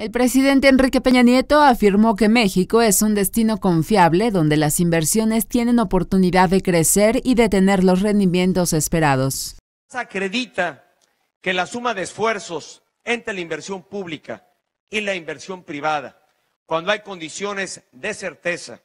El presidente Enrique Peña Nieto afirmó que México es un destino confiable donde las inversiones tienen oportunidad de crecer y de tener los rendimientos esperados. Acredita que la suma de esfuerzos entre la inversión pública y la inversión privada, cuando hay condiciones de certeza,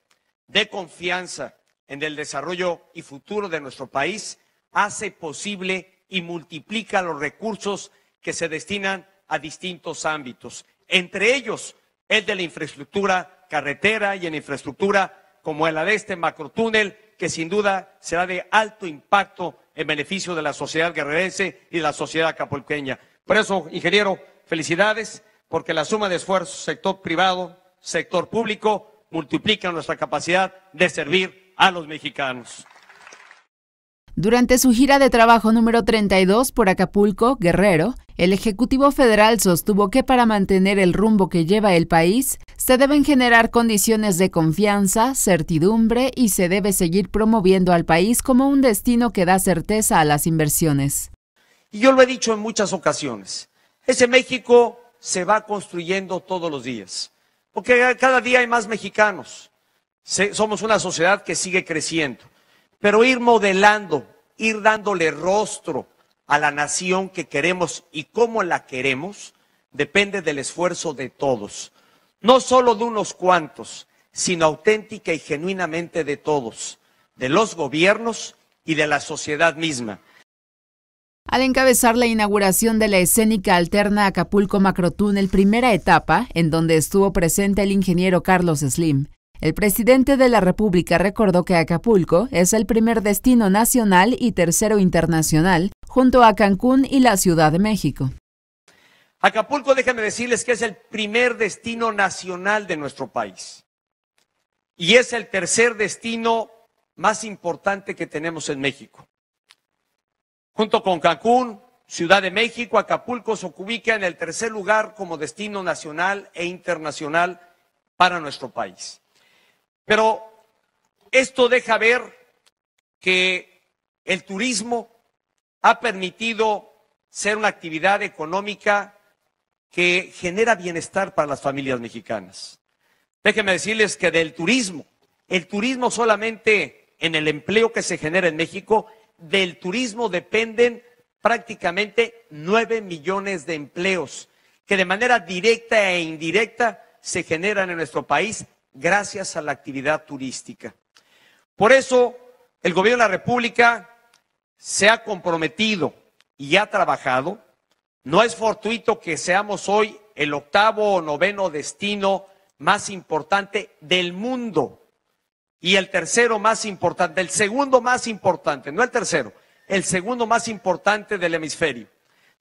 de confianza en el desarrollo y futuro de nuestro país, hace posible y multiplica los recursos que se destinan a distintos ámbitos entre ellos el de la infraestructura carretera y en infraestructura como la de este macrotúnel, que sin duda será de alto impacto en beneficio de la sociedad guerrerense y de la sociedad acapulqueña. Por eso, ingeniero, felicidades, porque la suma de esfuerzos sector privado, sector público, multiplica nuestra capacidad de servir a los mexicanos. Durante su gira de trabajo número 32 por Acapulco, Guerrero, el Ejecutivo Federal sostuvo que para mantener el rumbo que lleva el país, se deben generar condiciones de confianza, certidumbre y se debe seguir promoviendo al país como un destino que da certeza a las inversiones. Y yo lo he dicho en muchas ocasiones, ese México se va construyendo todos los días, porque cada día hay más mexicanos. somos una sociedad que sigue creciendo, pero ir modelando, ir dándole rostro, a la nación que queremos y cómo la queremos depende del esfuerzo de todos, no solo de unos cuantos, sino auténtica y genuinamente de todos, de los gobiernos y de la sociedad misma. Al encabezar la inauguración de la escénica alterna Acapulco Macrotúnel primera etapa, en donde estuvo presente el ingeniero Carlos Slim, el presidente de la República recordó que Acapulco es el primer destino nacional y tercero internacional junto a Cancún y la Ciudad de México. Acapulco, déjenme decirles que es el primer destino nacional de nuestro país y es el tercer destino más importante que tenemos en México. Junto con Cancún, Ciudad de México, Acapulco se ubica en el tercer lugar como destino nacional e internacional para nuestro país. Pero esto deja ver que el turismo ha permitido ser una actividad económica que genera bienestar para las familias mexicanas. Déjenme decirles que del turismo, el turismo solamente en el empleo que se genera en México, del turismo dependen prácticamente nueve millones de empleos que de manera directa e indirecta se generan en nuestro país gracias a la actividad turística. Por eso, el Gobierno de la República se ha comprometido y ha trabajado, no es fortuito que seamos hoy el octavo o noveno destino más importante del mundo y el tercero más importante, el segundo más importante, no el tercero, el segundo más importante del hemisferio.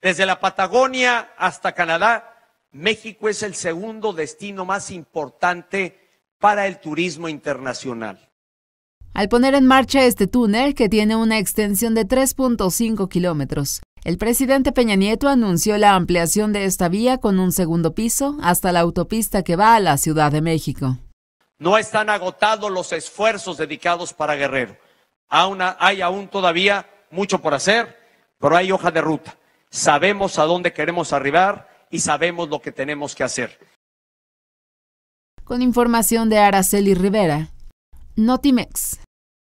Desde la Patagonia hasta Canadá, México es el segundo destino más importante para el turismo internacional al poner en marcha este túnel que tiene una extensión de 3.5 kilómetros. El presidente Peña Nieto anunció la ampliación de esta vía con un segundo piso hasta la autopista que va a la Ciudad de México. No están agotados los esfuerzos dedicados para Guerrero. hay aún todavía mucho por hacer, pero hay hoja de ruta. Sabemos a dónde queremos arribar y sabemos lo que tenemos que hacer. Con información de Araceli Rivera, Notimex.